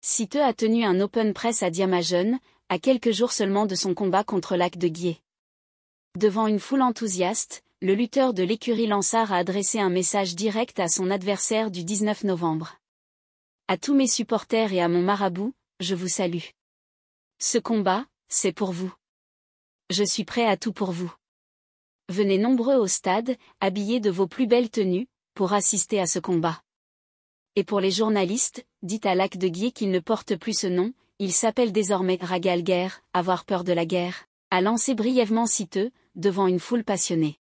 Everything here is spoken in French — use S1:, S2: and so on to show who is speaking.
S1: Site a tenu un open press à Diamagen, à quelques jours seulement de son combat contre Lac de Gué. Devant une foule enthousiaste, le lutteur de l'écurie Lansard a adressé un message direct à son adversaire du 19 novembre. À tous mes supporters et à mon marabout, je vous salue. Ce combat, c'est pour vous. Je suis prêt à tout pour vous. Venez nombreux au stade, habillés de vos plus belles tenues, pour assister à ce combat et pour les journalistes, dit à Lac de Guier qu'il ne porte plus ce nom, il s'appelle désormais Guerre, avoir peur de la guerre, a lancé brièvement Citeux, devant une foule passionnée.